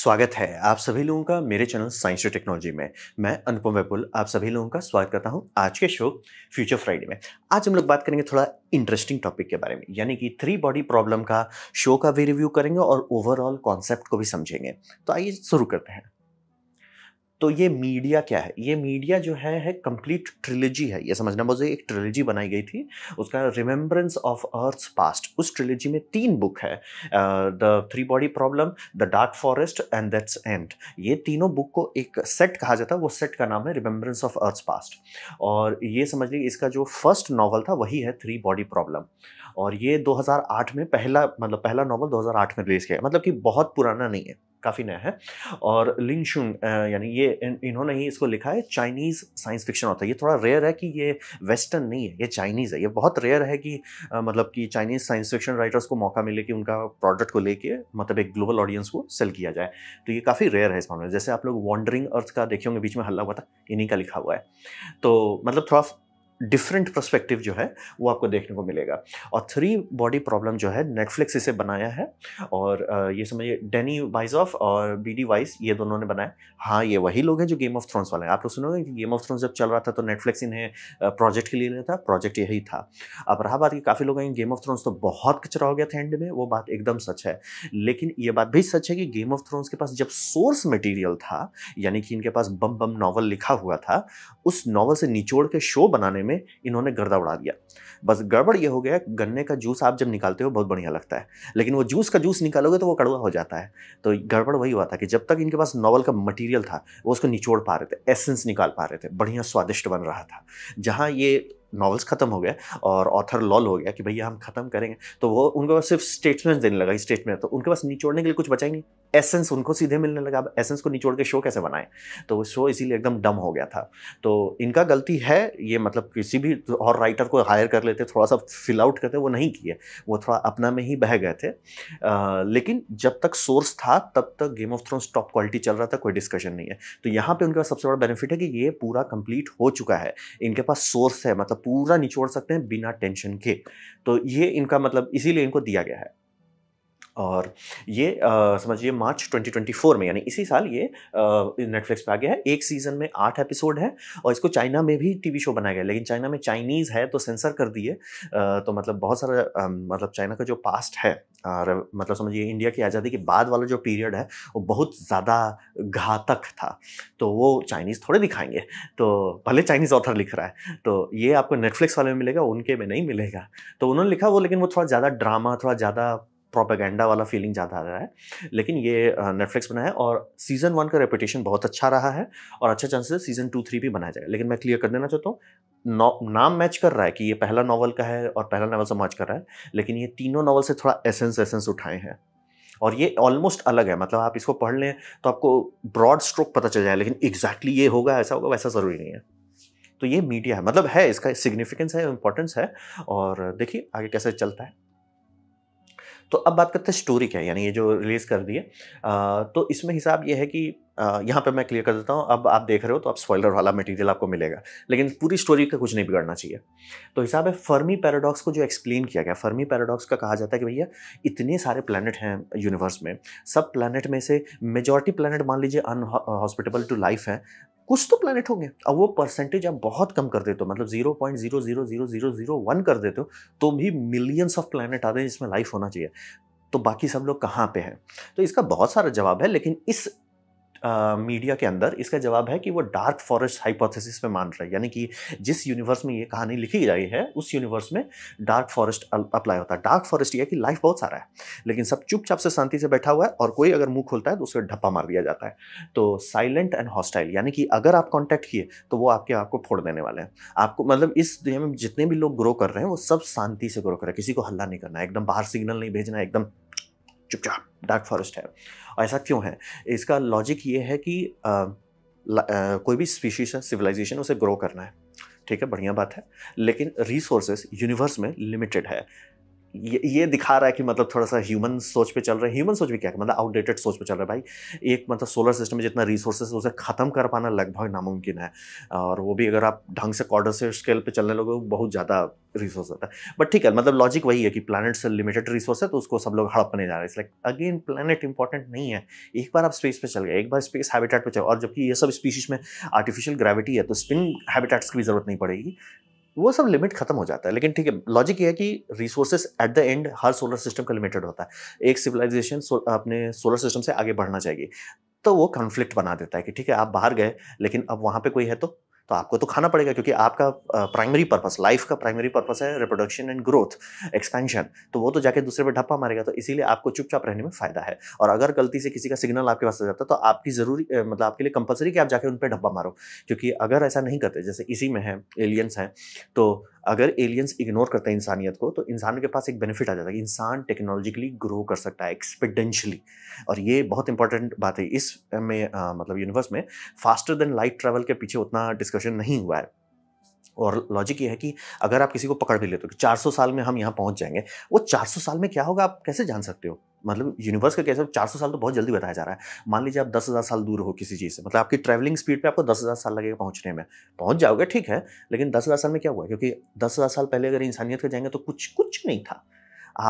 स्वागत है आप सभी लोगों का मेरे चैनल साइंस और टेक्नोलॉजी में मैं अनुपम वेपुल आप सभी लोगों का स्वागत करता हूं आज के शो फ्यूचर फ्राइडे में आज हम लोग बात करेंगे थोड़ा इंटरेस्टिंग टॉपिक के बारे में यानी कि थ्री बॉडी प्रॉब्लम का शो का भी रिव्यू करेंगे और ओवरऑल कॉन्सेप्ट को भी समझेंगे तो आइए शुरू करते हैं तो ये मीडिया क्या है ये मीडिया जो है है कंप्लीट ट्रिलेजी है ये समझना मुझे एक ट्रिलेजी बनाई गई थी उसका रिमेम्बरेंस ऑफ अर्थ पास्ट उस ट्रिलेजी में तीन बुक है the three body problem the dark forest and death's end ये तीनों बुक को एक सेट कहा जाता है वो सेट का नाम है रिमेम्बरेंस ऑफ अर्थ पास्ट और ये समझ लीजिए इसका जो फर्स्ट नॉवल था वही है थ्री बॉडी प्रॉब्लम और ये 2008 में पहला मतलब पहला नावल 2008 में रिलीज़ किया मतलब कि बहुत पुराना नहीं है काफ़ी नया है और लिंगशुंग शुंग यानी ये इन, इन्होंने ही इसको लिखा है चाइनीज़ साइंस फिक्शन होता है ये थोड़ा रेयर है कि ये वेस्टर्न नहीं है ये चाइनीज़ है ये बहुत रेयर है कि आ, मतलब कि चाइनीज़ साइंस फिक्शन राइटर्स को मौका मिले कि उनका प्रोडक्ट को लेके मतलब एक ग्लोबल ऑडियंस को सेल किया जाए तो ये काफ़ी रेयर है इस मामले में जैसे आप लोग वॉन्डरिंग अर्थ का देखे होंगे बीच में हल्ला हुआ था इन्हीं का लिखा हुआ है तो मतलब थोड़ा डिफरेंट परस्पेक्टिव जो है वो आपको देखने को मिलेगा और थ्री बॉडी प्रॉब्लम जो है नेटफ्लिक्स इसे बनाया है और ये समझिए डेनी वाइज ऑफ और बी डी वाइज ये दोनों ने बनाया हाँ ये वही लोग हैं जो गेम ऑफ थ्रोन्स वाले हैं आप लोग सुनोगे कि गेम ऑफ थ्रोन्स जब चल रहा था तो नेटफ्लिक्स इन्हें प्रोजेक्ट के लिए लिया था प्रोजेक्ट यही था अब रहा बात कि काफ़ी लोग हैं गेम ऑफ थ्रोन्स तो बहुत कचरा हो गया था एंड में वो बात एकदम सच है लेकिन ये बात भी सच है कि गेम ऑफ थ्रोन्स के पास जब सोर्स मटीरियल था यानी कि इनके पास बम बम नावल लिखा हुआ था उस नावल से निचोड़ के शो बनाने में इन्होंने गर्दा उड़ा दिया बस गड़बड़ ये हो गया गन्ने का जूस आप जब निकालते हो बहुत बढ़िया लगता है लेकिन वो जूस का जूस निकालोगे तो वो कड़वा हो जाता है तो गड़बड़ वही हुआ था कि जब तक इनके पास नॉवल का मटीरियल था वो उसको निचोड़ पा रहे थे एसेंस निकाल पा रहे थे बढ़िया स्वादिष्ट बन रहा था जहाँ ये नॉवेल्स ख़त्म हो गए और ऑथर लॉल हो गया कि भैया हम ख़त्म करेंगे तो वो उनको पास सिर्फ स्टेटमेंट्स देने लगा स्टेटमेंट तो उनके पास निचोड़ने के लिए कुछ बचाएंगे एसेंस उनको सीधे मिलने लगा अब एसेंस को निचोड़ के शो कैसे बनाएं तो वो शो इसीलिए एकदम डम हो गया था तो इनका गलती है ये मतलब किसी भी और राइटर को हायर कर लेते थोड़ा सा फिल आउट करते वो नहीं किए वो थोड़ा अपना में ही बह गए थे आ, लेकिन जब तक सोर्स था तब तक game of thrones top quality चल रहा था कोई डिस्कशन नहीं है तो यहाँ पर उनका सबसे बड़ा बेनिफिट है कि ये पूरा कंप्लीट हो चुका है इनके पास सोर्स है मतलब पूरा निचोड़ सकते हैं बिना टेंशन के तो ये इनका मतलब इसीलिए इनको दिया गया है और ये समझिए मार्च 2024 में यानी इसी साल ये नेटफ्लिक्स पे आ गया है एक सीज़न में आठ एपिसोड है और इसको चाइना में भी टीवी शो बनाया गया लेकिन चाइना में चाइनीज़ है तो सेंसर कर दिए तो मतलब बहुत सारा मतलब चाइना का जो पास्ट है और मतलब समझिए इंडिया की आज़ादी के बाद वाला जो पीरियड है वो बहुत ज़्यादा घातक था तो वो चाइनीज़ थोड़े दिखाएंगे तो भले चाइनीज़ ऑथर लिख रहा है तो ये आपको नेटफ्लिक्स वाले में मिलेगा उनके में नहीं मिलेगा तो उन्होंने लिखा वो लेकिन वो थोड़ा ज़्यादा ड्रामा थोड़ा ज़्यादा प्रोपेगेंडा वाला फीलिंग ज़्यादा आ रहा है लेकिन ये नेटफ्लिक्स बना है और सीज़न वन का रेपुटेशन बहुत अच्छा रहा है और अच्छा चांसेस है सीज़न टू थ्री भी बनाया जाएगा लेकिन मैं क्लियर कर देना चाहता हूँ नाम मैच कर रहा है कि ये पहला नावल का है और पहला नावल से मैच कर रहा है लेकिन ये तीनों नावल से थोड़ा एसेंस एसेंस उठाए हैं और ये ऑलमोस्ट अलग है मतलब आप इसको पढ़ लें तो आपको ब्रॉड स्ट्रोक पता चल जाए लेकिन एग्जैक्टली ये होगा ऐसा होगा वैसा ज़रूरी नहीं है तो ये मीडिया है मतलब है इसका सिग्निफिकेंस है इम्पोर्टेंस है और देखिए आगे कैसे चलता है तो अब बात करते हैं स्टोरी क्या है यानी ये जो रिलीज़ कर दी है तो इसमें हिसाब ये है कि यहाँ पे मैं क्लियर कर देता हूँ अब आप देख रहे हो तो अब स्पॉइलर वाला मटेरियल आपको मिलेगा लेकिन पूरी स्टोरी का कुछ नहीं बिगड़ना चाहिए तो हिसाब है फर्मी पैराडॉक्स को जो एक्सप्लेन किया गया फर्मी पैराडॉक्स का कहा जाता है कि भैया इतने सारे प्लानट हैं यूनिवर्स में सब प्लानट में से मेजॉरिटी प्लानट मान लीजिए अनहॉस्पिटेबल टू लाइफ है कुछ तो प्लानट होंगे अब वो परसेंटेज आप बहुत कम कर देते हो मतलब zero point zero zero zero zero zero one कर देते हो तो भी मिलियंस ऑफ प्लानट आते हैं जिसमें लाइफ होना चाहिए तो बाकी सब लोग कहाँ पे हैं तो इसका बहुत सारा जवाब है लेकिन इस मीडिया के अंदर इसका जवाब है कि वो डार्क फॉरेस्ट हाइपोथेसिस पे मान रहे हैं यानी कि जिस यूनिवर्स में ये कहानी लिखी गई है उस यूनिवर्स में डार्क फॉरेस्ट अप्लाई होता है डार्क फॉरेस्ट यह कि लाइफ बहुत सारा है लेकिन सब चुपचाप से शांति से बैठा हुआ है और कोई अगर मुंह खोलता है तो उसे ढप्पा मार दिया जाता है तो साइलेंट एंड हॉस्टाइल यानी कि अगर आप कॉन्टैक्ट किए तो वो आपके आपको फोड़ देने वाले हैं आपको मतलब इस दुनिया में जितने भी लोग ग्रो कर रहे हैं वो सब शांति से ग्रो कर रहे हैं किसी को हल्ला नहीं करना एकदम बाहर सिग्नल नहीं भेजना एकदम चुपचाप डार्क फॉरेस्ट है ऐसा क्यों है इसका लॉजिक ये है कि आ, आ, कोई भी स्पीशीज है सिविलाइजेशन उसे ग्रो करना है ठीक है बढ़िया बात है लेकिन रिसोर्सेज यूनिवर्स में लिमिटेड है ये ये दिखा रहा है कि मतलब थोड़ा सा ह्यूमन सोच पे चल रहा है ह्यूमन सोच भी क्या है मतलब आउटडेटेड सोच पे चल रहा है भाई एक मतलब सोलर सिस्टम में जितना रिसोर्सेज उसे ख़त्म कर पाना लगभग नामुमकिन है और वो भी अगर आप ढंग से क्वार्टर स्केल पे चलने लोगों बहुत ज़्यादा रिसोर्स होता है बट ठीक है मतलब लॉजिक वही है कि प्लानट से लिमिटेड रिसोर्स है तो उसको सब लोग हड़पने जा रहे हैं इसलिए अगेन प्लानट इंपॉर्टेंट नहीं है एक बार आप स्पेस पर चल गए एक बार स्पेस हैबिटेट पर चले और जबकि ये सब स्पीशीज में आर्टिफिशियल ग्रेविटी है तो स्पिन हैबिटेट्स की भी जरूरत नहीं पड़ेगी वो सब लिमिट खत्म हो जाता है लेकिन ठीक है लॉजिक ये है कि रिसोर्सेज एट द एंड हर सोलर सिस्टम का लिमिटेड होता है एक सिविलाइजेशन सो, अपने सोलर सिस्टम से आगे बढ़ना चाहिए तो वो कॉन्फ्लिक्ट बना देता है कि ठीक है आप बाहर गए लेकिन अब वहाँ पे कोई है तो तो आपको तो खाना पड़ेगा क्योंकि आपका प्राइमरी पर्पस लाइफ का प्राइमरी पर्पस है रिप्रोडक्शन एंड ग्रोथ एक्सपेंशन तो वो तो जाके दूसरे पर ढप्पा मारेगा तो इसीलिए आपको चुपचाप रहने में फायदा है और अगर गलती से किसी का सिग्नल आपके पास आ जाता है तो आपकी ज़रूरी मतलब आपके लिए कंपलसरी कि आप जाके उन पर ढप्पा मारो क्योंकि अगर ऐसा नहीं करते जैसे इसी में है एलियंस हैं तो अगर एलियंस इग्नोर करते हैं इंसानियत को तो इंसान के पास एक बेनिफिट आ जाता है इंसान टेक्नोलॉजिकली ग्रो कर सकता है एक्सपेडेंशली और ये बहुत इंपॉर्टेंट बात है इस में आ, मतलब यूनिवर्स में फास्टर देन लाइट ट्रैवल के पीछे उतना डिस्कशन नहीं हुआ है और लॉजिक ये है कि अगर आप किसी को पकड़ भी लेते हो कि 400 साल में हम यहाँ पहुँच जाएंगे वो 400 साल में क्या होगा आप कैसे जान सकते हो मतलब यूनिवर्स का कैसे चार सौ साल तो बहुत जल्दी बताया जा रहा है मान लीजिए आप दस हज़ार साल दूर हो किसी चीज़ से मतलब आपकी ट्रैवलिंग स्पीड पे आपको दस हज़ार साल लगेगा पहुंचने में पहुंच जाओगे ठीक है लेकिन दस हज़ार साल में क्या हुआ क्योंकि दस हज़ार साल पहले अगर इंसानियत का जाएंगे तो कुछ कुछ नहीं था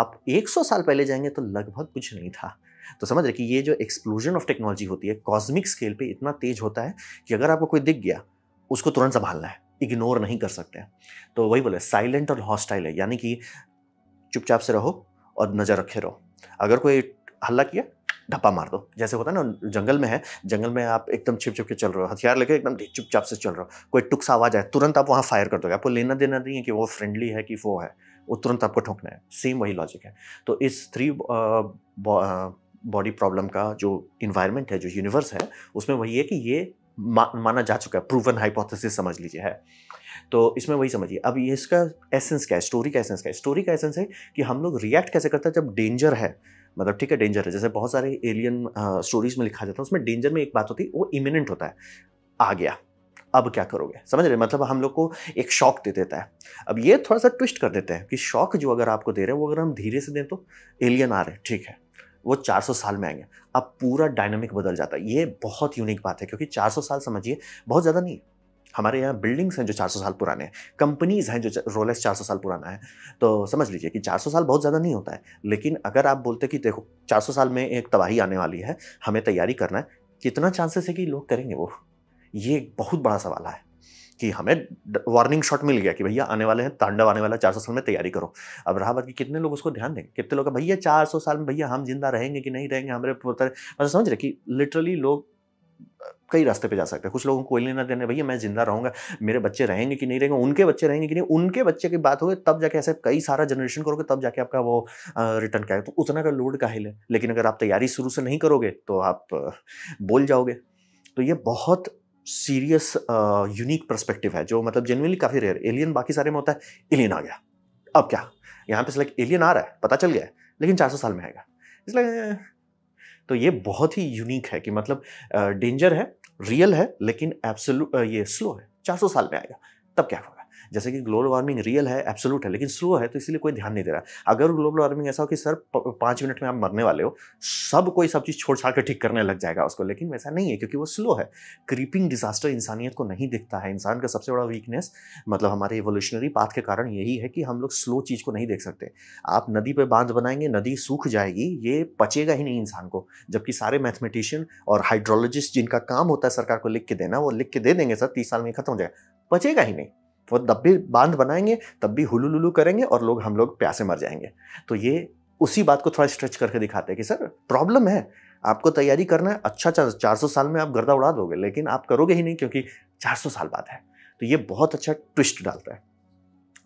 आप एक सौ साल पहले जाएंगे तो लगभग कुछ नहीं था तो समझ रहे कि ये जो एक्सप्लोजन ऑफ टेक्नोलॉजी होती है कॉस्मिक स्केल पर इतना तेज होता है कि अगर आपको कोई दिख गया उसको तुरंत संभालना है इग्नोर नहीं कर सकते तो वही बोले साइलेंट और हॉस्टाइल है यानी कि चुपचाप से रहो और नज़र रखे रहो अगर कोई हल्ला किया ढप्पा मार दो जैसे होता है ना जंगल में है जंगल में आप एकदम छिप छिप के चल रहे हो हथियार लेके एकदम चुपचाप से चल रहे हो कोई टुक सा आवाज़ आए तुरंत आप वहाँ फायर कर दोगे आपको लेना देना नहीं है कि वो फ्रेंडली है कि वो है वो तुरंत आपको ठोकना है सेम वही लॉजिक है तो इस थ्री बॉडी प्रॉब्लम का जो इन्वायरमेंट है जो यूनिवर्स है उसमें वही है कि ये मा, माना जा चुका है प्रूवन हाइपोथेसिस समझ लीजिए है तो इसमें वही समझिए अब ये इसका एसेंस क्या है स्टोरी का एसेंस क्या है स्टोरी का एसेंस है कि हम लोग रिएक्ट कैसे करते हैं जब डेंजर है मतलब ठीक है डेंजर है जैसे बहुत सारे एलियन स्टोरीज में लिखा जाता है उसमें डेंजर में एक बात होती है वो इमिनेंट होता है आ गया अब क्या करोगे समझ रहे मतलब हम लोग को एक शॉक दे देता है अब ये थोड़ा सा ट्विस्ट कर देते हैं कि शॉक जो अगर आपको दे रहे हैं वो अगर हम धीरे से दें तो एलियन आ रहे हैं ठीक है वो 400 साल में आएंगे अब पूरा डायनामिक बदल जाता है ये बहुत यूनिक बात है क्योंकि 400 साल समझिए बहुत ज़्यादा नहीं हमारे यहाँ बिल्डिंग्स हैं जो 400 साल पुराने हैं कंपनीज़ हैं जो रोलेस 400 साल पुराना है तो समझ लीजिए कि 400 साल बहुत ज़्यादा नहीं होता है लेकिन अगर आप बोलते कि देखो 400 साल में एक तबाही आने वाली है हमें तैयारी करना है कितना चांसेस है कि लोग करेंगे वो ये एक बहुत बड़ा सवाल है कि हमें वार्निंग शॉट मिल गया कि भैया आने वाले हैं तांडव आने वाला चार सौ साल में तैयारी करो अब रहा बात कि कितने लोग उसको ध्यान देंगे कितने लोग भैया चार सौ साल में भैया हम जिंदा रहेंगे कि नहीं रहेंगे हमारे पोतर मतलब समझ रहे कि लिटरली लोग कई रास्ते पे जा सकते हैं कुछ लोगों को कोई लेना देना भैया मैं जिंदा रहूंगा मेरे बच्चे रहेंगे कि नहीं रहेंगे उनके बच्चे रहेंगे कि नहीं उनके बच्चे की बात होगी तब जाके ऐसे कई सारा जनरेशन करोगे तब जाके आपका वो रिटर्न क्या है तो उतना का लोड का है लेकिन अगर आप तैयारी शुरू से नहीं करोगे तो आप बोल जाओगे तो ये बहुत सीरियस यूनिक परस्पेक्टिव है जो मतलब जेनुअनली काफ़ी रेयर एलियन बाकी सारे में होता है एलियन आ गया अब क्या यहाँ पे लाइक एलियन आ रहा है पता चल गया है लेकिन चार साल में आएगा इसलिए तो ये बहुत ही यूनिक है कि मतलब डेंजर uh, है रियल है लेकिन एब्सोलू uh, ये स्लो है चार साल में आएगा तब क्या होगा जैसे कि ग्लोबल वार्मिंग रियल है एब्सोलूट है लेकिन स्लो है तो इसलिए कोई ध्यान नहीं दे रहा अगर ग्लोबल वार्मिंग ऐसा हो कि सर पाँच मिनट में आप मरने वाले हो सब कोई सब चीज़ छोड़ छाड़ के ठीक करने लग जाएगा उसको लेकिन वैसा नहीं है क्योंकि वो स्लो है क्रीपिंग डिजास्टर इंसानियत को नहीं दिखता है इंसान का सबसे बड़ा वीकनेस मतलब हमारे इवोल्यूशनरी पाथ के कारण यही है कि हम लोग स्लो चीज़ को नहीं देख सकते आप नदी पर बांध बनाएंगे नदी सूख जाएगी ये पचेगा ही नहीं इंसान को जबकि सारे मैथमेटिशियन और हाइड्रोलॉजिस्ट जिनका काम होता है सरकार को लिख के देना वो लिख के दे देंगे सर तीस साल में खत्म हो जाएगा पचेगा ही नहीं वो तब भी बांध बनाएंगे तब भी हुलू करेंगे और लोग हम लोग प्यासे मर जाएंगे तो ये उसी बात को थोड़ा स्ट्रेच करके दिखाते हैं कि सर प्रॉब्लम है आपको तैयारी करना है अच्छा चार सौ साल में आप गर्दा उड़ा दोगे लेकिन आप करोगे ही नहीं क्योंकि चार सौ साल बाद है तो ये बहुत अच्छा ट्विस्ट डालता है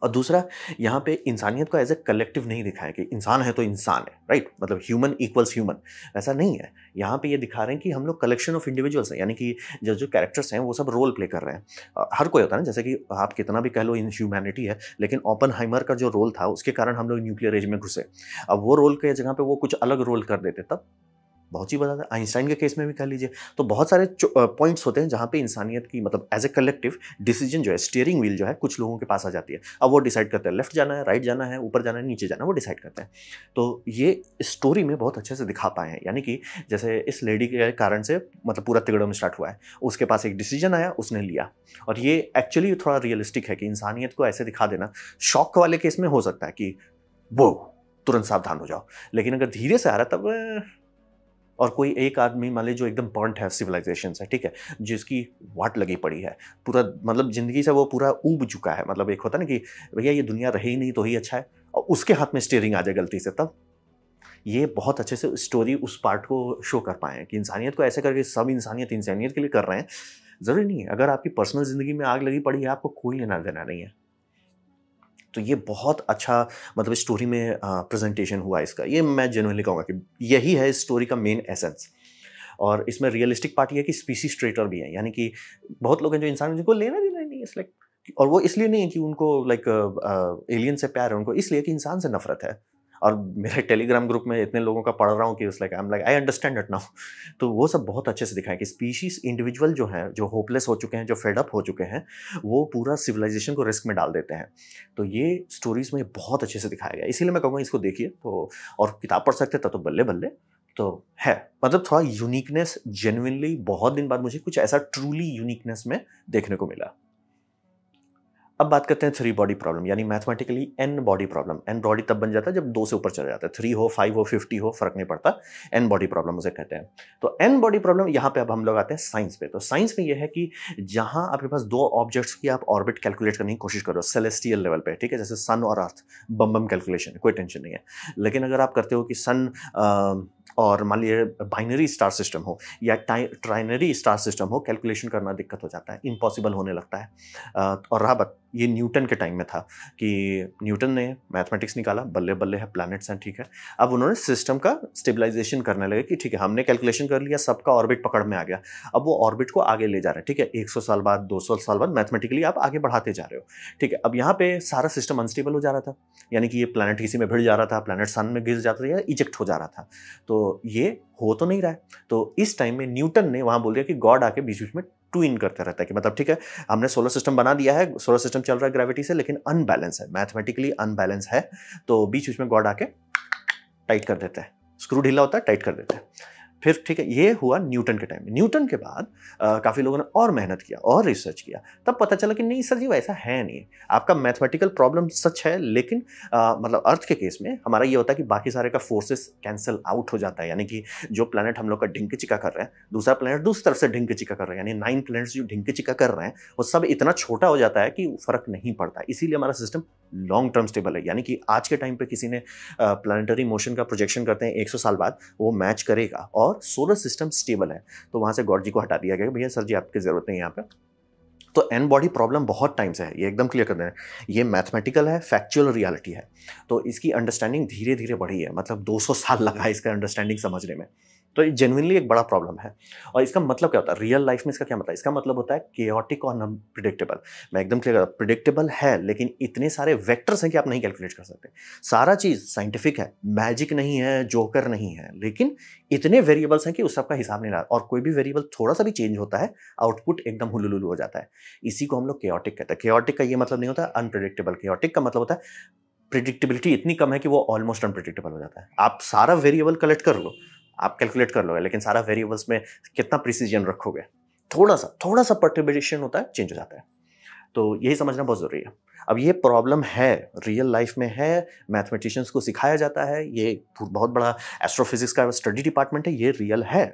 और दूसरा यहाँ पे इंसानियत को एज ए कलेक्टिव नहीं दिखाया कि इंसान है तो इंसान है राइट मतलब ह्यूमन इक्वल्स ह्यूमन ऐसा नहीं है यहाँ पे ये यह दिखा रहे हैं कि हम लोग कलेक्शन ऑफ इंडिविजुअल्स हैं यानी कि जो जो कैरेक्टर्स हैं वो सब रोल प्ले कर रहे हैं हर कोई होता है ना जैसे कि आप कितना भी कह लो इन ह्यूमैनिटी है लेकिन ओपन हाइमर का जो रोल था उसके कारण हम लोग न्यूक्लियर एज में घुसे अब वो रोल के जगह पर वो कुछ अलग रोल कर देते तब बहुत ही बता आइंस्टाइन के केस में भी कह लीजिए तो बहुत सारे पॉइंट्स होते हैं जहाँ पे इंसानियत की मतलब एज ए कलेक्टिव डिसीजन जो है स्टीयरिंग व्हील जो है कुछ लोगों के पास आ जाती है अब वो डिसाइड करते हैं लेफ्ट जाना है राइट जाना है ऊपर जाना है नीचे जाना है वो डिसाइड करते हैं तो ये स्टोरी में बहुत अच्छे से दिखा पाए हैं यानी कि जैसे इस लेडी के कारण से मतलब पूरा तिगड़म स्टार्ट हुआ है उसके पास एक डिसीजन आया उसने लिया और ये एक्चुअली थोड़ा रियलिस्टिक है कि इंसानियत को ऐसे दिखा देना शौक वाले केस में हो सकता है कि वो तुरंत सावधान हो जाओ लेकिन अगर धीरे से आ रहा तब और कोई एक आदमी मान लीजिए जो एकदम बॉन्ड है सिविलाइजेशन से ठीक है जिसकी वाट लगी पड़ी है पूरा मतलब ज़िंदगी से वो पूरा ऊब चुका है मतलब एक होता ना कि भैया ये दुनिया रही नहीं तो ही अच्छा है और उसके हाथ में स्टेयरिंग आ जाए गलती से तब ये बहुत अच्छे से स्टोरी उस पार्ट को शो कर पाए हैं कि इंसानियत को ऐसे करके सब इंसानियत इंसानियत के लिए कर रहे हैं ज़रूरी नहीं है अगर आपकी पर्सनल ज़िंदगी में आग लगी पड़ी है आपको कोई लेना देना नहीं है तो ये बहुत अच्छा मतलब स्टोरी में प्रेजेंटेशन हुआ इसका ये मैं जनरली कहूँगा कि यही है इस स्टोरी का मेन एसेंस और इसमें रियलिस्टिक पार्ट है कि स्पीसी स्ट्रेटर भी है यानी कि बहुत लोग हैं जो इंसान जिनको लेना देना नहीं है लाइक और वो इसलिए नहीं है कि उनको लाइक एलियन से प्यार है उनको इसलिए कि इंसान से नफरत है और मेरे टेलीग्राम ग्रुप में इतने लोगों का पढ़ रहा हूँ कि उस like I am like I understand it now तो वो सब बहुत अच्छे से दिखाया कि स्पीशीज इंडिविजुअल जो है जो होपलेस हो चुके हैं जो फेडअप हो चुके हैं वो पूरा सिविलाइजेशन को रिस्क में डाल देते हैं तो ये स्टोरीज़ में बहुत अच्छे से दिखाया गया इसीलिए मैं कहूँगा इसको देखिए तो और किताब पढ़ सकते थे तो बल्ले बल्ले तो है मतलब थोड़ा यूनिकनेस जेनुनली बहुत दिन बाद मुझे कुछ ऐसा ट्रूली यूनिकनेस में देखने को मिला अब बात करते हैं थ्री बॉडी प्रॉब्लम यानी mathematically n body problem n body तब बन जाता है जब दो से ऊपर चला जाता है थ्री हो फाइव हो फिफ्टी हो फर्क नहीं पड़ता एन बॉडी प्रॉब्लम उसे कहते हैं तो एन बॉडी प्रॉब्लम यहाँ पे अब हम लोग आते हैं साइंस पे तो साइंस में यह है कि जहाँ आपके पास दो ऑब्जेक्ट्स की आप ऑर्बिट कैलकुलेट करने की कोशिश करो सेलेस्टियल लेवल पर ठीक है जैसे सन और अर्थ बम बम कैलकुलेशन कोई टेंशन नहीं है लेकिन अगर आप करते हो कि सन और मान लीजिए बाइनरी स्टार सिस्टम हो या ट्राइनरी स्टार सिस्टम हो कैलकुलेशन करना दिक्कत हो जाता है इम्पॉसिबल होने लगता है और रहा बात ये न्यूटन के टाइम में था कि न्यूटन ने मैथमेटिक्स निकाला बल्ले बल्ले है प्लैनेट्स हैं ठीक है अब उन्होंने सिस्टम का स्टेबलाइजेशन करने लगे कि ठीक है हमने कैलकुलेशन कर लिया सबका ऑर्बिट पकड़ में आ गया अब वो ऑर्बिट को आगे ले जा रहे हैं ठीक है एक सौ साल बाद दो सौ साल बाद मैथमेटिकली आप आगे बढ़ाते जा रहे हो ठीक है अब यहाँ पे सारा सिस्टम अनस्टेबल हो जा रहा था यानी कि ये प्लानट किसी में भिड़ जा रहा था प्लानट सन में गिर जाता था या इजेक्ट हो जा रहा था तो ये हो तो नहीं रहा है तो इस टाइम में न्यूटन ने वहाँ बोल दिया कि गॉड आके बीच बीच में ट्विन करता रहता है कि मतलब ठीक है हमने सोलर सिस्टम बना दिया है सोलर सिस्टम चल रहा है ग्रेविटी से लेकिन अनबैलेंस है मैथमेटिकली अनबैलेंस है तो बीच बीच में गॉड आके टाइट कर देता है स्क्रू ढीला होता है टाइट कर देता है फिर ठीक है ये हुआ न्यूटन के टाइम में न्यूटन के बाद काफ़ी लोगों ने और मेहनत किया और रिसर्च किया तब पता चला कि नहीं सर जी वैसा है नहीं आपका मैथमेटिकल प्रॉब्लम सच है लेकिन आ, मतलब अर्थ के केस में हमारा ये होता है कि बाकी सारे का फोर्सेस कैंसिल आउट हो जाता है यानी कि जो प्लानट हम लोग का ढिंक चिका कर रहे हैं दूसरा प्लानट दूसरी तरफ से ढिंक चिका कर रहे हैं यानी नाइन प्लानट्स जो ढिंक चिका कर रहे हैं वो सब इतना छोटा हो जाता है कि फर्क नहीं पड़ता इसीलिए हमारा सिस्टम लॉन्ग टर्म स्टेबल है यानी कि आज के टाइम पर किसी ने प्लानटरी मोशन का प्रोजेक्शन करते हैं एक साल बाद वो मैच करेगा और और सोलर सिस्टम स्टेबल है तो वहाँ से गॉड जी को हटा दिया गया भैया सर जी आपकी ज़रूरत नहीं यहाँ पर तो एन बॉडी प्रॉब्लम बहुत टाइम से है ये एकदम क्लियर कर देना ये मैथमेटिकल है फैक्चुअल रियलिटी है तो इसकी अंडरस्टैंडिंग धीरे धीरे बढ़ी है मतलब 200 साल लगा है इसका अंडरस्टैंडिंग समझने में तो ये जेनुनली एक बड़ा प्रॉब्लम है और इसका मतलब क्या होता है रियल लाइफ में इसका क्या मतलब है इसका मतलब होता है केयटिक और अनप्रिडिक्टेबल मैं एकदम क्लियर कर प्रिडिक्टेबल है लेकिन इतने सारे वैक्टर्स हैं कि आप नहीं कैलकुलेट कर सकते सारा चीज़ साइंटिफिक है मैजिक नहीं है जोकर नहीं है लेकिन इतने वेरिएबल्स हैं कि उस सबका हिसाब नहीं रहा और कोई भी वेरिएबल थोड़ा सा भी चेंज होता है आउटपुट एकदम हुलुलुलु हो जाता है इसी को हम लोग केयटिक कहते हैं केयटिक का ये मतलब नहीं होता अनप्रिडिक्टेबल केयटिक का मतलब होता है प्रिडिक्टेबिलिटी इतनी कम है कि वो ऑलमोस्ट अनप्रिडिक्टेबल हो जाता है आप सारा वेरिएबल कलेक्ट कर लो आप कैलकुलेट कर लोगे लेकिन सारा वेरिएबल्स में कितना प्रिसीजन रखोगे थोड़ा सा थोड़ा सा पर्टिबेशन होता है चेंज हो जाता है तो यही समझना बहुत ज़रूरी है अब ये प्रॉब्लम है रियल लाइफ में है मैथमेटिशियंस को सिखाया जाता है ये बहुत बड़ा एस्ट्रोफिजिक्स का स्टडी डिपार्टमेंट है ये रियल है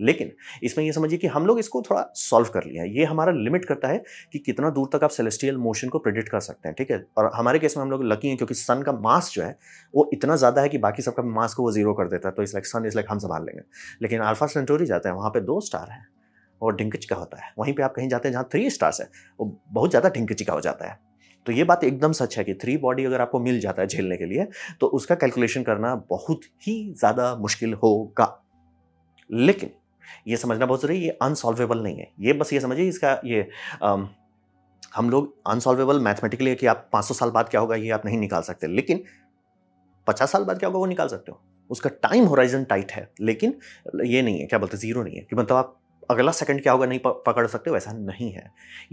लेकिन इसमें यह समझिए कि हम लोग इसको थोड़ा सॉल्व कर लिया है ये हमारा लिमिट करता है कि कितना दूर तक आप सेलेस्टियल मोशन को प्रिडिक्ट कर सकते हैं ठीक है और हमारे केस में हम लोग लकी हैं क्योंकि सन का मास जो है वो इतना ज़्यादा है कि बाकी सबका मास को वो जीरो कर देता है तो इस लाइक सन इस लाइक हम संभाल लेंगे लेकिन अल्फा सेंटोरी जाते हैं वहाँ पर दो स्टार हैं और ढिंकच का होता है वहीं पर आप कहीं जाते हैं जहाँ थ्री स्टार्स है वो बहुत ज़्यादा ढिंकच का हो जाता है तो ये बात एकदम सच है कि थ्री बॉडी अगर आपको मिल जाता है झेलने के लिए तो उसका कैलकुलेशन करना बहुत ही ज़्यादा मुश्किल होगा लेकिन ये समझना बहुत ज़रूरी है ये अनसॉल्वेबल नहीं है ये बस ये समझिए इसका ये आम, हम लोग अनसॉल्वेबल मैथमेटिकली है कि आप 500 साल बाद क्या होगा ये आप नहीं निकाल सकते लेकिन 50 साल बाद क्या होगा वो निकाल सकते हो उसका टाइम होराइजन टाइट है लेकिन ये नहीं है क्या बोलते जीरो नहीं है कि मतलब आप अगला सेकंड क्या होगा नहीं पकड़ सकते वैसा नहीं है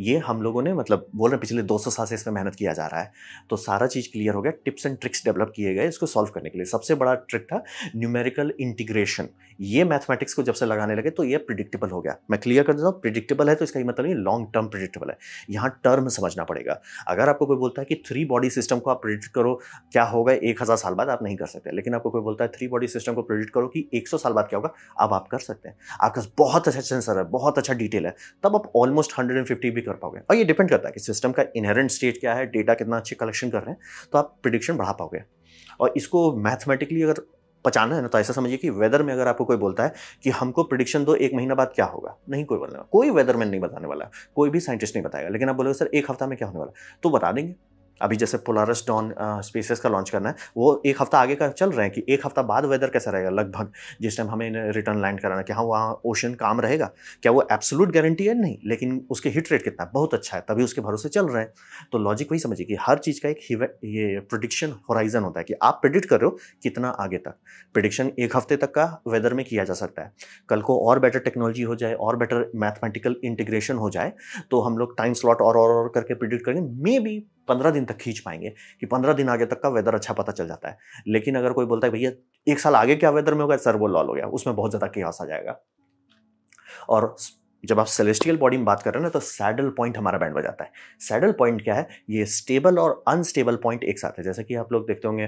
ये हम लोगों ने मतलब बोल रहे पिछले 200 साल से इसमें मेहनत किया जा रहा है तो सारा चीज़ क्लियर हो गया टिप्स एंड ट्रिक्स डेवलप किए गए इसको सॉल्व करने के लिए सबसे बड़ा ट्रिक था न्यूमेरिकल इंटीग्रेशन ये मैथमेटिक्स को जब से लगाने लगे तो ये प्रिडिक्टेबल हो गया मैं क्लियर कर देता हूँ प्रिडिक्टेबल है तो इसका मतलब नहीं लॉन्ग टर्म प्रिडिक्टेबल है यहाँ टर्म समझना पड़ेगा अगर आपको कोई बोलता है कि थ्री बॉडी सिस्टम को आप प्रिडिक्ट करो क्या होगा एक हज़ार साल बाद आप नहीं कर सकते लेकिन आपको कोई बोलता है थ्री बॉडी सिस्टम को प्रिडिक्ट करो कि एक सौ साल बाद क्या होगा अब आप कर सकते हैं आपका बहुत अच्छा प्रोसेसर है बहुत अच्छा डिटेल है तब आप ऑलमोस्ट 150 भी कर पाओगे और ये डिपेंड करता है कि सिस्टम का इनहेरेंट स्टेट क्या है डेटा कितना अच्छे कलेक्शन कर रहे हैं तो आप प्रिडिक्शन बढ़ा पाओगे और इसको मैथमेटिकली अगर पचाना है ना तो ऐसा समझिए कि वेदर में अगर आपको कोई बोलता है कि हमको प्रिडिक्शन दो एक महीना बाद क्या होगा नहीं कोई बोलने वाला कोई में नहीं बताने वाला कोई भी साइंटिस्ट नहीं बताएगा लेकिन आप बोलोगे सर एक हफ्ता में क्या होने वाला तो बता देंगे अभी जैसे पोलारस डॉन स्पेसेस का लॉन्च करना है वो एक हफ्ता आगे का चल रहे हैं कि एक हफ्ता बाद वेदर कैसा रहेगा लगभग जिस टाइम हमें रिटर्न लैंड कराना है कि हाँ वहाँ ओशन काम रहेगा क्या वो एब्सोलूट गारंटी है नहीं लेकिन उसके हिट रेट कितना बहुत अच्छा है तभी उसके भरोसे चल रहे हैं तो लॉजिक वही समझिए कि हर चीज़ का एक ये प्रोडिक्शन होराइजन होता है कि आप प्रिडिक्ट कर रहे हो कितना आगे तक प्रिडिक्शन एक हफ्ते तक का वेदर में किया जा सकता है कल को और बेटर टेक्नोलॉजी हो जाए और बेटर मैथमेटिकल इंटीग्रेशन हो जाए तो हम लोग टाइम स्लॉट और और करके प्रिडिक्ट करेंगे मे बी पंद्रह दिन तक खींच पाएंगे कि पंद्रह दिन आगे तक का वेदर अच्छा पता चल जाता है लेकिन अगर कोई बोलता है भैया एक साल आगे क्या वेदर में होगा सर वो लॉल हो गया उसमें बहुत ज़्यादा केस आ जाएगा और जब आप सेलेस्टियल बॉडी में बात कर रहे हैं ना तो सैडल पॉइंट हमारा बैंड बजाता है सैडल पॉइंट क्या है ये स्टेबल और अनस्टेबल पॉइंट एक साथ है जैसे कि आप लोग देखते होंगे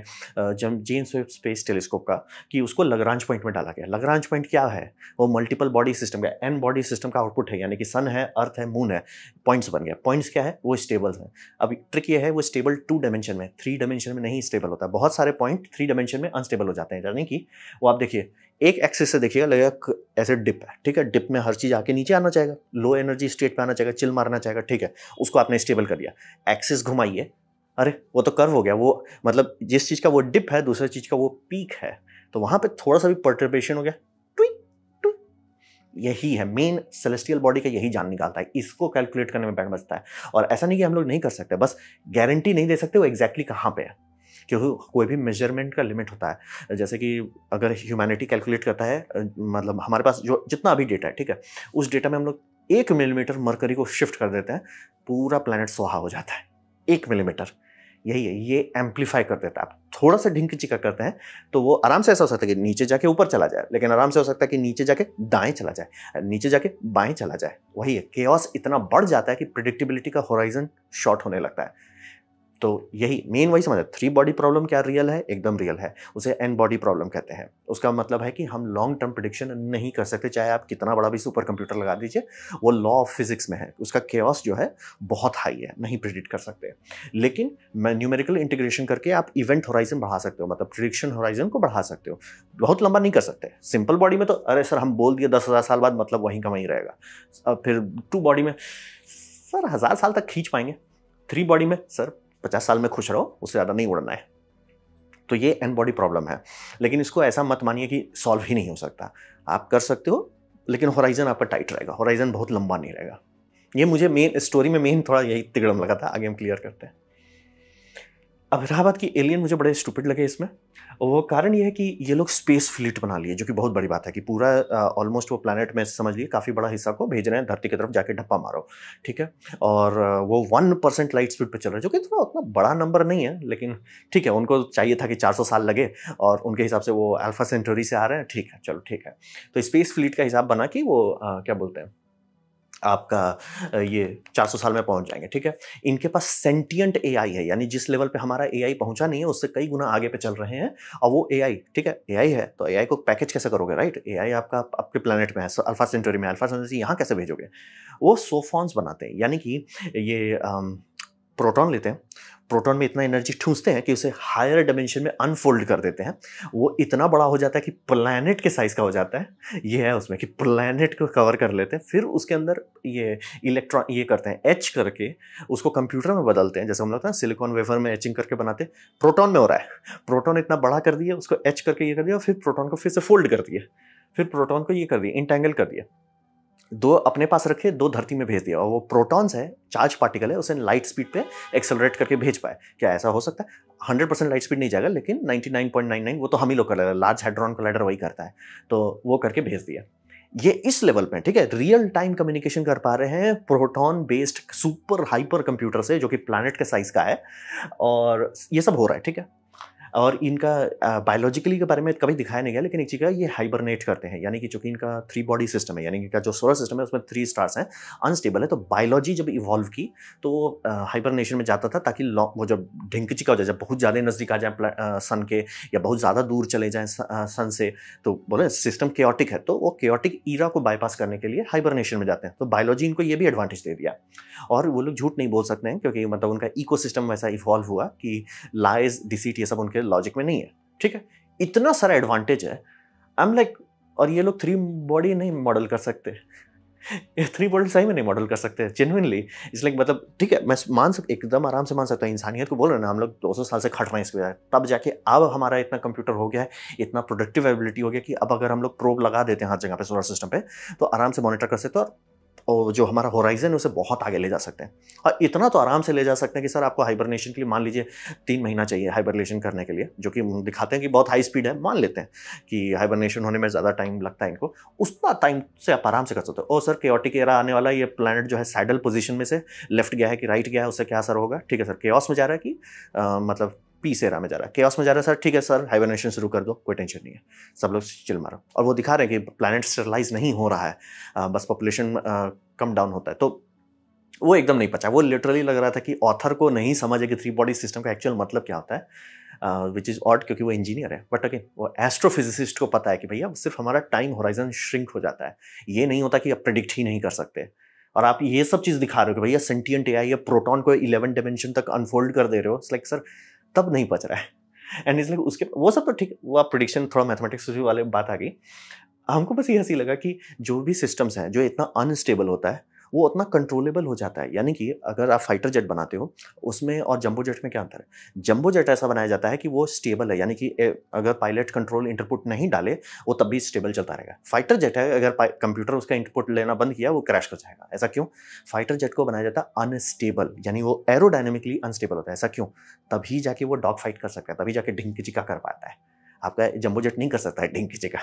जब जेम्स स्विफ्ट स्पेस टेलीस्कोप का कि उसको लगरांज पॉइंट में डाला गया लगरांज पॉइंट क्या है वो मल्टीपल बॉडी सिस्टम का एन बॉडी सिस्टम का आउटपुट है यानी कि सन है अर्थ है मून है पॉइंट्स बन गया पॉइंट्स क्या है वो स्टेबल है अब ट्रिक ये है वो स्टेबल टू डायमेंशन में थ्री डायमेंशन में नहीं स्टेबल होता बहुत सारे पॉइंट थ्री डायमेंशन में अनस्टेबल हो जाते हैं यानी कि वो आप देखिए एक एक्सेस से देखिएगा लगेगा ऐसे डिप है ठीक है डिप में हर चीज़ आके नीचे आना चाहेगा लो एनर्जी स्टेट में आना चाहेगा चिल मारना चाहेगा ठीक है उसको आपने स्टेबल कर लिया एक्सेस घुमाइए अरे वो तो कर्व हो गया वो मतलब जिस चीज़ का वो डिप है दूसरे चीज़ का वो पीक है तो वहां पर थोड़ा सा भी पर्टर्बेशन हो गया यही है मेन सेलेस्टियल बॉडी का यही जान निकालता है इसको कैलकुलेट करने में बैंड बचता है और ऐसा नहीं कि हम लोग नहीं कर सकते बस गारंटी नहीं दे सकते वो एग्जैक्टली exactly कहाँ पे है क्योंकि कोई भी मेजरमेंट का लिमिट होता है जैसे कि अगर ह्यूमैनिटी कैलकुलेट करता है मतलब हमारे पास जो जितना अभी डेटा है ठीक है उस डेटा में हम लोग एक मिलीमीटर मरकरी को शिफ्ट कर देते हैं पूरा प्लानट सुहा हो जाता है एक मिलीमीटर यही है ये एम्पलीफाई कर देता है आप थोड़ा सा ढिंक चिका करते हैं तो वो आराम से ऐसा हो सकता है कि नीचे जाके ऊपर चला जाए लेकिन आराम से हो सकता है कि नीचे जाके दाएं चला जाए नीचे जाके बाएं चला जाए वही है केओस इतना बढ़ जाता है कि प्रिडिक्टेबिलिटी का होराइजन शॉर्ट होने लगता है तो यही मेन वही समझ थ्री बॉडी प्रॉब्लम क्या रियल है एकदम रियल है उसे एन बॉडी प्रॉब्लम कहते हैं उसका मतलब है कि हम लॉन्ग टर्म प्रिडिक्शन नहीं कर सकते चाहे आप कितना बड़ा भी सुपर कंप्यूटर लगा दीजिए वो लॉ ऑफ फिजिक्स में है उसका केस जो है बहुत हाई है नहीं प्रिडिक्ट कर सकते लेकिन न्यूमेरिकल इंटीग्रेशन करके आप इवेंट होराइजन बढ़ा सकते हो मतलब प्रिडिक्शन होराइजन को बढ़ा सकते हो बहुत लंबा नहीं कर सकते सिंपल बॉडी में तो अरे सर हम बोल दिए दस हज़ार साल बाद मतलब वहीं का वहीं रहेगा अब फिर टू बॉडी में सर हज़ार साल तक खींच पाएंगे थ्री बॉडी में सर पचास साल में खुश रहो उससे ज़्यादा नहीं उड़ना है तो ये एंड बॉडी प्रॉब्लम है लेकिन इसको ऐसा मत मानिए कि सॉल्व ही नहीं हो सकता आप कर सकते हो लेकिन होराइजन आपका टाइट रहेगा होराइजन बहुत लंबा नहीं रहेगा ये मुझे मेन स्टोरी में मेन थोड़ा यही तिगड़म लगा था आगे हम क्लियर करते हैं अहमदाबाद की एलियन मुझे बड़े स्टूपिड लगे इसमें वो कारण ये है कि ये लोग स्पेस फ्लीट बना लिए जो कि बहुत बड़ी बात है कि पूरा ऑलमोस्ट वो प्लानट में समझ लिए काफ़ी बड़ा हिस्सा को भेज रहे हैं धरती की तरफ जाके ढप्पा मारो ठीक है और वो वन परसेंट लाइट स्पीड पर चल रहा है जो कि थोड़ा उतना बड़ा नंबर नहीं है लेकिन ठीक है उनको चाहिए था कि चार साल लगे और उनके हिसाब से वो अल्फा सेंटोरी से आ रहे हैं ठीक है चलो ठीक है तो स्पेस फ्लीट का हिसाब बना कि वो आ, क्या बोलते हैं आपका ये 400 साल में पहुंच जाएंगे ठीक है इनके पास सेंटियंट एआई है यानी जिस लेवल पे हमारा एआई पहुंचा नहीं है उससे कई गुना आगे पे चल रहे हैं और वो एआई ठीक है एआई है तो एआई को पैकेज कैसे करोगे राइट एआई आपका आपके प्लानट में है अल्फा सेंचुरी में अल्फा सेंचुरी यहाँ कैसे भेजोगे वो सोफॉन्स बनाते हैं यानी कि ये आम, प्रोटॉन लेते हैं प्रोटॉन में इतना एनर्जी ठूंसते हैं कि उसे हायर डायमेंशन में अनफोल्ड कर देते हैं वो इतना बड़ा हो जाता है कि प्लैनेट के साइज़ का हो जाता है ये है उसमें कि प्लैनेट को कवर कर लेते हैं फिर उसके अंदर ये इलेक्ट्रॉन ये करते हैं एच करके उसको कंप्यूटर में बदलते हैं जैसे हम लोग ना सिलिकॉन वेफर में एचिंग करके बनाते हैं प्रोटॉन में हो रहा है प्रोटॉन इतना बड़ा कर दिया उसको एच करके ये कर दिया और फिर प्रोटॉन को फिर से फोल्ड कर दिया फिर प्रोटॉन को ये कर दिया इंटेंगल कर दिया दो अपने पास रखे दो धरती में भेज दिया और वो प्रोटॉन्स है चार्ज पार्टिकल है उसे लाइट स्पीड पे एक्सेलरेट करके भेज पाए क्या ऐसा हो सकता है हंड्रेड परसेंट लाइट स्पीड नहीं जाएगा लेकिन ninety nine point nine nine वो तो हम ही लोग कर लार्ज हाइड्रॉन कोलाइडर वही करता है तो वो करके भेज दिया ये इस लेवल पे ठीक है रियल टाइम कम्युनिकेशन कर पा रहे हैं proton based super hyper computer से जो कि प्लानट के साइज का है और ये सब हो रहा है ठीक है और इनका बायोलॉजिकली के बारे में कभी दिखाया नहीं गया लेकिन एक चीज़ का ये हाइबरनेट करते हैं यानी कि चूंकि इनका थ्री बॉडी सिस्टम है यानी कि इनका जो सोलर सिस्टम है उसमें थ्री स्टार्स हैं अनस्टेबल है तो बायोलॉजी जब इवॉल्व की तो वो हाइबरनेशन में जाता था ताकि वो जब ढिंकचिका हो जाए जब बहुत ज़्यादा नज़दीक आ जाए सन के या बहुत ज़्यादा दूर चले जाएँ सन से तो बोले सिस्टम केटिक है तो वो केयटिक ईरा को बाईपास करने के लिए हाइबरनेशन में जाते हैं तो बायोलॉजी इनको ये भी एडवांटेज दे दिया और वो लोग झूठ नहीं बोल सकते हैं क्योंकि मतलब उनका इको वैसा इवॉल्व हुआ कि लाइज डिसीट ये सब उनके लॉजिक में नहीं है ठीक है इतना सारा एडवांटेज है आई एम लाइक और ये लोग थ्री बॉडी नहीं मॉडल कर सकते ये थ्री बॉडी सही में नहीं मॉडल कर सकते जेनुइनली इस लाइक मतलब ठीक है मैं मान सक एकदम आराम से मान सकता हूँ इंसानियत को बोल रहे ना हम लोग दो साल से खट रहे हैं इसके बजाय तब जाके अब हमारा इतना कंप्यूटर हो गया है इतना प्रोडक्टिव एबिलिटी हो गया कि अब अगर हम लोग प्रोब लगा देते हैं हर जगह पे सोलर सिस्टम पे तो आराम से मॉनिटर कर सकते हो और और जो हमारा होराइजन है उसे बहुत आगे ले जा सकते हैं और इतना तो आराम से ले जा सकते हैं कि सर आपको हाइबरनेशन के लिए मान लीजिए तीन महीना चाहिए हाइबरनेशन करने के लिए जो कि दिखाते हैं कि बहुत हाई स्पीड है मान लेते हैं कि हाइबरनेशन होने में ज़्यादा टाइम लगता है इनको उतना टाइम से आप आराम से कर सकते हो और सर के एरा आने वाला ये प्लानट जो है सैडल पोजिशन में से लेफ्ट गया है कि राइट गया है उससे क्या असर होगा ठीक है सर के में जा रहा है कि मतलब पी से रहा में जा रहा है केस में जा रहा है सर ठीक है सर हाइबरनेशन शुरू कर दो कोई टेंशन नहीं है सब लोग चिल मारो और वो दिखा रहे हैं कि प्लानट स्टरलाइज नहीं हो रहा है बस पॉपुलेशन कम डाउन होता है तो वो एकदम नहीं पचा वो लिटरली लग रहा था कि ऑथर को नहीं समझ है कि थ्री बॉडी सिस्टम का एक्चुअल मतलब क्या होता है विच इज़ ऑट क्योंकि वो इंजीनियर है बट अगेन वो एस्ट्रोफिजिसिस्ट को पता है कि भैया सिर्फ हमारा टाइम होराइजन श्रिंक हो जाता है ये नहीं होता कि आप प्रिडिक्ट ही नहीं कर सकते और आप ये सब चीज़ दिखा रहे हो कि भैया सेंटियंट ए या प्रोटॉन को इलेवन डायमेंशन तक अनफोल्ड कर दे रहे हो लाइक सर तब नहीं बच रहा है एंड इसलिए उसके वो सब तो ठीक वो आप प्रोडिक्शन थोड़ा मैथमेटिक्स वाले बात आ गई हमको बस ये हंसी लगा कि जो भी सिस्टम्स हैं जो इतना अनस्टेबल होता है वो उतना कंट्रोलेबल हो जाता है यानी कि अगर आप फाइटर जेट बनाते हो उसमें और जंबो जेट में क्या अंतर है जंबो जेट ऐसा बनाया जाता है कि वो स्टेबल है यानी कि अगर पायलट कंट्रोल इंटरपुट नहीं डाले वो तब भी स्टेबल चलता रहेगा फाइटर जेट है अगर कंप्यूटर उसका इनपुट लेना बंद किया वो क्रैश कर जाएगा ऐसा क्यों फाइटर जेट को बनाया जाता है अनस्टेबल यानी वो एरोडाइनमिकली अनस्टेबल होता है ऐसा क्यों तभी जाके वो डॉग फाइट कर सकता है तभी जाके ढिंक चिका कर पाता है आपका जम्बो जेट नहीं कर सकता है डिंग कीजिएगा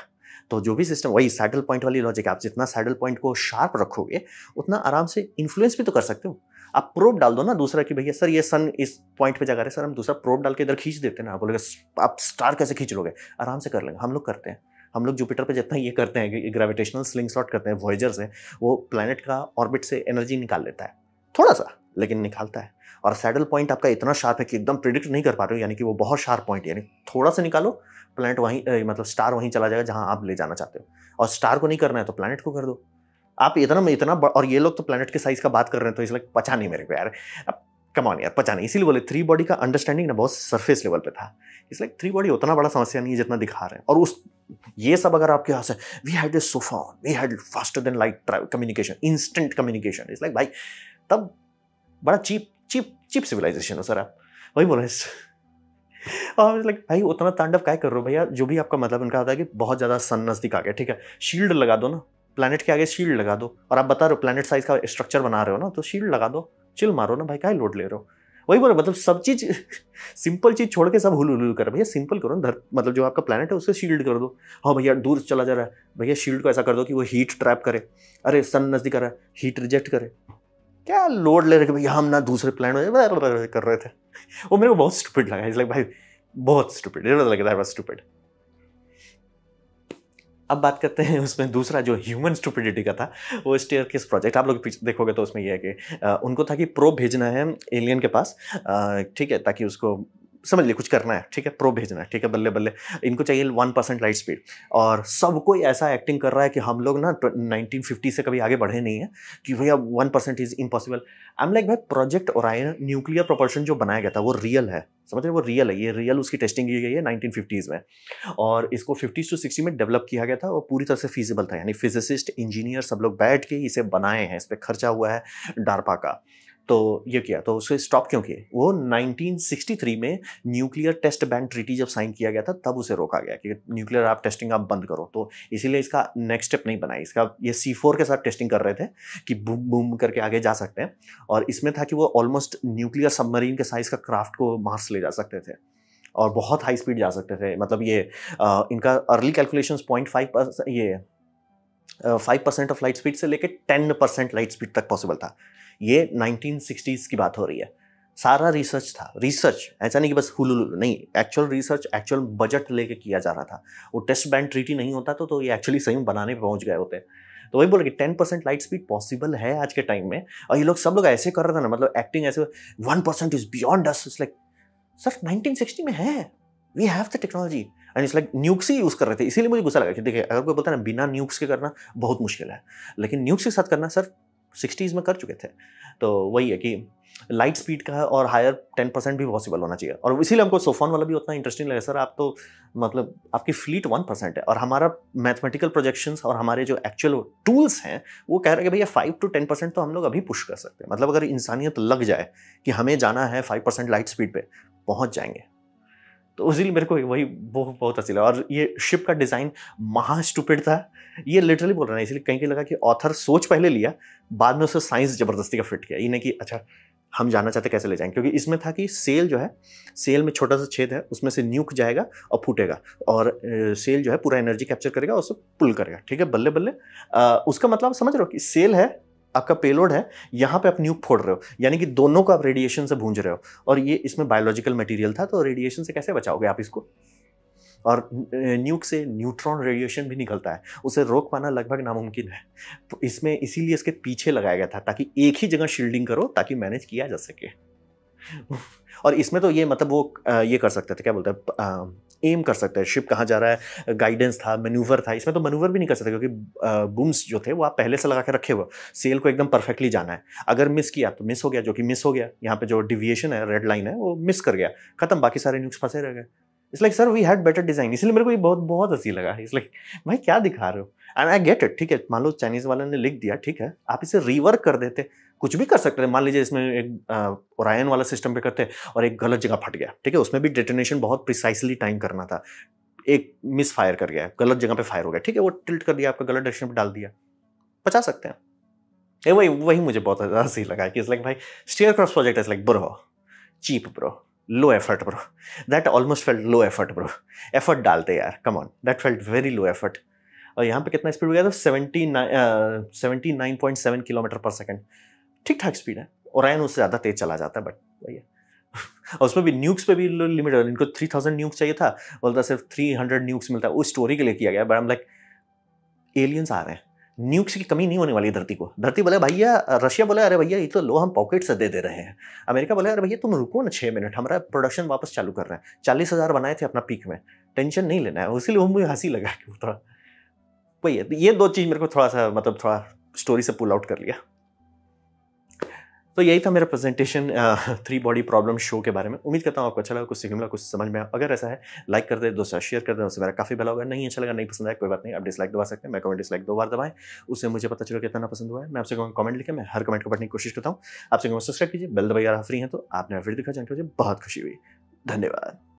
तो जो भी सिस्टम वही सैडल पॉइंट वाली लॉजिक आप जितना सैडल पॉइंट को शार्प रखोगे उतना आराम से इन्फ्लुएंस भी तो कर सकते हो आप प्रोब डाल दो ना दूसरा कि भैया सर ये सन इस पॉइंट पे जा रहे सर हम दूसरा प्रोब डाल के इधर खींच देते हैं ना बोलोगे आप स्टार कैसे खींच लोगे आराम से कर लेंगे हम लोग करते हैं हम लोग जुपिटर पे जितना ये करते हैं कि ग्रेविटेशनल स्लिंग शॉट करते हैं वॉयजर्स हैं वो प्लानट का ऑर्बिट से एनर्जी निकाल लेता है थोड़ा सा लेकिन निकालता है और सैडल पॉइंट आपका इतना शार्प है कि एकदम प्रिडिक्ट नहीं कर पा रहे हो यानी कि वो बहुत शार्प पॉइंट है यानी थोड़ा सा निकालो प्लानट वहीं मतलब स्टार वहीं चला जाएगा जहाँ आप ले जाना चाहते हो और स्टार को नहीं करना है तो प्लानट को कर दो आप इतना इतना और ये लोग तो प्लानट के साइज का बात कर रहे हैं तो इसलिए पचा नहीं मेरे को यार कमान यार पचा नहीं इसीलिए बोले थ्री बॉडी का अंडरस्टैंडिंग ना बहुत सरफेस लेवल पे था इसलिए थ्री बॉडी उतना बड़ा समस्या नहीं है जितना दिखा रहे हैं और उस ये सब अगर आपके हाथ है we had a sofa we had faster than light communication instant communication is like भाई तब बड़ा चीप चीप चीप सिविलाइजेशन है सर आप वही हैं और लाइक भाई उतना तांडव क्या कर रहे हो भैया जो भी आपका मतलब उनका होता है कि बहुत ज़्यादा सन नज़दीक आ गया ठीक है शील्ड लगा दो ना प्लानट के आगे शील्ड लगा दो और आप बता रहे हो प्लानट साइज का स्ट्रक्चर बना रहे हो ना तो शील्ड लगा दो चिल मारो ना भाई क्या लोड ले रहे हो वही बोलो मतलब सब चीज़ सिंपल चीज़ छोड़ के सब हुल हुल कर भैया सिंपल करो ना धर मतलब जो आपका प्लानट है उसे शील्ड कर दो हाँ भैया दूर चला जा रहा है भैया शील्ड को ऐसा कर दो कि वो हीट ट्रैप करे अरे सन नज़दीक आ रहा है हीट रिजेक्ट करे क्या लोड ले रहे भैया हम ना दूसरे प्लान कर रहे थे वो मेरे को बहुत स्टूपिड लगा इस लाइक भाई बहुत स्टूपिड लग है स्टूपिड अब बात करते हैं उसमें दूसरा जो ह्यूमन स्टूपिडिटी का था वो स्टेयर किस प्रोजेक्ट आप लोग देखोगे तो उसमें ये है कि आ, उनको था कि प्रो भेजना है एलियन के पास ठीक है ताकि उसको समझ लिए कुछ करना है ठीक है प्रो भेजना है ठीक है बल्ले बल्ले इनको चाहिए वन परसेंट लाइट स्पीड और सब कोई ऐसा एक्टिंग कर रहा है कि हम लोग ना नाइनटीन फिफ्टी से कभी आगे बढ़े नहीं है कि भैया one percent is impossible I am like भाई प्रोजेक्ट और न्यूक्लियर प्रोपल्शन जो बनाया गया था वो रियल है समझ रहे वो रियल है ये रियल उसकी टेस्टिंग की गई है नाइनटीन फिफ्टीज़ में और इसको फिफ्टीज़ टू सिक्सटी में डेवलप किया गया था और पूरी तरह से फीजिबल था यानी फिजिसिस्ट इंजीनियर सब लोग बैठ के इसे बनाए हैं इस पर खर्चा हुआ है डारपा का तो ये किया तो उसे स्टॉप क्यों किए वो 1963 में न्यूक्लियर टेस्ट बैंक ट्रीटी जब साइन किया गया था तब उसे रोका गया कि न्यूक्लियर आप टेस्टिंग आप बंद करो तो इसीलिए इसका नेक्स्ट स्टेप नहीं बनाया इसका ये सी के साथ टेस्टिंग कर रहे थे कि बूम बूम करके आगे जा सकते हैं और इसमें था कि वो ऑलमोस्ट न्यूक्लियर सबमरीन के साइज़ का क्राफ्ट को मार्स ले जा सकते थे और बहुत हाई स्पीड जा सकते थे मतलब ये आ, इनका अर्ली कैलकुलेशन पॉइंट फाइव ये five percent of light speed से लेकर टेन परसेंट लाइट स्पीड तक पॉसिबल था ये नाइनटीन सिक्सटीज़ की बात हो रही है सारा रिसर्च था रिसर्च ऐसा नहीं कि बस हुलुल नहीं एक्चुअल रिसर्च एक्चुअल बजट लेके किया जा रहा था वो टेस्ट बैंड ट्रीटी नहीं होता तो, तो ये एक्चुअली सही बनाने पर गए होते तो वही बोल रहे ten percent light speed possible है आज के टाइम में और ये लोग सब लोग ऐसे कर रहे थे ना मतलब एक्टिंग ऐसे one percent is beyond us like sir nineteen sixty में है we have the technology and it's like nukes ही यूज़ कर रहे थे इसीलिए मुझे गुस्सा लगा कि देखिए अगर कोई बोलता है ना बिना न्यूक्स के करना बहुत मुश्किल है लेकिन न्यूक्स के साथ करना सर सिक्सटीज़ में कर चुके थे तो वही है कि लाइट स्पीड का है और हायर टेन परसेंट भी पॉसिबल होना चाहिए और इसीलिए हमको सोफोन वाला भी उतना इंटरेस्टिंग लगा सर आप तो मतलब आपकी फ्लीट वन परसेंट है और हमारा मैथमेटिकल प्रोजेक्शंस और हमारे जो एक्चुअल टूल्स हैं वो कह रहे हैं कि भैया फाइव टू टेन परसेंट तो हम लोग अभी पुश कर सकते हैं मतलब अगर इंसानियत लग जाए कि हमें जाना है फाइव परसेंट लाइट स्पीड पर पहुँच जाएंगे तो दिन मेरे को वही वो बहुत हंसी लगा और ये शिप का डिज़ाइन महा स्टूपिड था ये लिटरली बोल रहा है इसलिए कहीं कहीं लगा कि ऑथर सोच पहले लिया बाद में उसे साइंस ज़बरदस्ती का फिट किया ये नहीं कि अच्छा हम जानना चाहते कैसे ले जाएंगे क्योंकि इसमें था कि सेल जो है सेल में छोटा सा छेद है उसमें से न्यूक जाएगा और फूटेगा और सेल जो है पूरा एनर्जी कैप्चर करेगा और उसे पुल करेगा ठीक है बल्ले बल्ले आ, उसका मतलब समझ रहे हो कि सेल है आपका पेलोड है यहाँ पे आप न्यूक फोड़ रहे हो यानी कि दोनों को आप रेडिएशन से भूंज रहे हो और ये इसमें बायोलॉजिकल मटेरियल था तो रेडिएशन से कैसे बचाओगे आप इसको और न्यूक से न्यूट्रॉन रेडिएशन भी निकलता है उसे रोक पाना लगभग नामुमकिन है तो इसमें इसीलिए इसके पीछे लगाया गया था ताकि एक ही जगह शील्डिंग करो ताकि मैनेज किया जा सके और इसमें तो ये मतलब वो ये कर सकते थे क्या बोलते हैं एम कर सकते हैं शिप कहाँ जा रहा है गाइडेंस था मनूवर था इसमें तो मनूवर भी नहीं कर सकते क्योंकि बूम्स जो थे वो आप पहले से लगा के रखे हुए सेल को एकदम परफेक्टली जाना है अगर मिस किया तो मिस हो गया जो कि मिस हो गया यहाँ पे जो डिविएशन है रेड लाइन है वो मिस कर गया खत्म बाकी सारे न्यूज फंसे रह गए it's like sir we had better design इसलिए मेरे को ये बहुत बहुत हंसी लगा इट्स लाइक भाई क्या दिखा रहे हो एंड आई गेट इट ठीक है मान लो चाइनीज वाले ने लिख दिया ठीक है आप इसे रिवर्क कर देते कुछ भी कर सकते हैं मान लीजिए इसमें एक ओरायन वाला सिस्टम पे करते हैं और एक गलत जगह फट गया ठीक है उसमें भी डेटोनेशन बहुत प्रिसाइसली टाइम करना था एक मिस फायर कर गया गलत जगह पे फायर हो गया ठीक है वो टिल्ट कर दिया आपका गलत डायरेक्शन पे डाल दिया बचा सकते हैं ए वही वही मुझे बहुत ज़्यादा सही लगा कि इस लाइक भाई star cross project is like bro cheap bro low effort bro that almost felt low effort bro effort डालते यार come on that felt very low effort और यहाँ पे कितना स्पीड हो गया था seventy nine seventy nine point seven kilometre पर सेकेंड ठीक ठाक स्पीड है और उससे ज़्यादा तेज चला जाता है बट भैया और उसमें भी न्यूक्स पे भी लिमिट है इनको थ्री थाउजेंड न्यूक्स चाहिए था बोलता सिर्फ थ्री हंड्रेड न्यूक्स मिलता है वो स्टोरी के लिए किया गया बट हम लाइक एलियंस आ रहे हैं न्यूक्स की कमी नहीं होने वाली धरती को धरती बोले भैया रशिया बोले अरे भैया ये तो लो हम पॉकेट से दे दे रहे हैं अमेरिका बोले अरे भैया तुम रुको ना छः मिनट हमारा प्रोडक्शन वापस चालू कर रहे हैं चालीस हज़ार बनाए थे अपना पीक में टेंशन नहीं लेना है उसी वो मुझे हंसी लगा कि थोड़ा भैया ये दो चीज़ मेरे को थोड़ा सा मतलब थोड़ा स्टोरी से पुल आउट कर लिया तो यही था मेरा presentation three body problem show के बारे में उम्मीद करता हूँ आपको अच्छा लगा कुछ सीख मिला कुछ समझ में आया अगर ऐसा है लाइक कर दे दोस्तों शेयर कर दे उससे मेरा काफ़ी भला होगा नहीं अच्छा लगा नहीं पसंद आया कोई बात नहीं आप डिसलाइक दबा सकते हैं मैं कमेंट डिसलाइक दो बार दबाएं उससे मुझे पता चला कितना पसंद हुआ है मैं आपसे कमेंट लिखे मैं हर कमेंट को पढ़ने की कोशिश करता हूँ आपसे सब्सक्राइब कीजिए बेल दबाई फ्री हैं तो आपने फिर दिखा जानकर मुझे बहुत खुशी हुई धन्यवाद